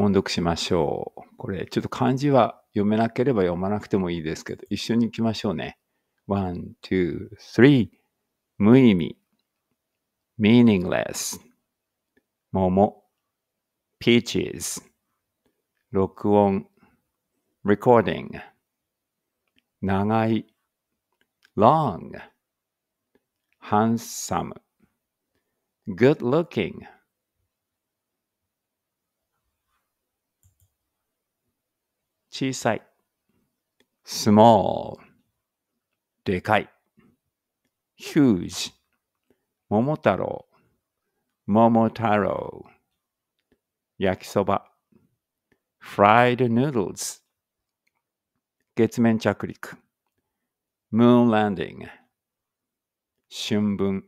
音読しましょう。これ、ちょっと漢字は読めなければ読まなくてもいいですけど、一緒に行きましょうね。one, two, three. 無意味 meaningless 桃 peaches 録音 recording 長い long handsome good looking 小さい small でかい huge 桃太郎桃太郎焼きそば fried noodles 月面着陸 moon landing 春分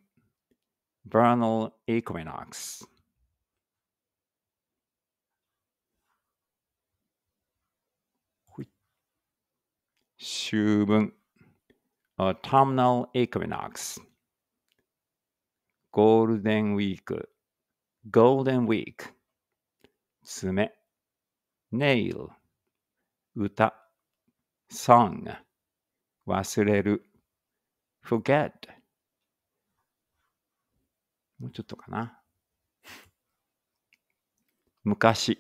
vernal equinox 秋分、uh, Terminal Equinox、ゴールデンウィーク、ゴールデンウィーク、爪、Nail、歌、Song、忘れる、Forget、もうちょっとかな。昔、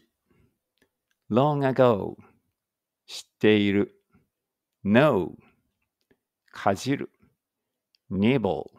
long ago 知っている No かじる Nibble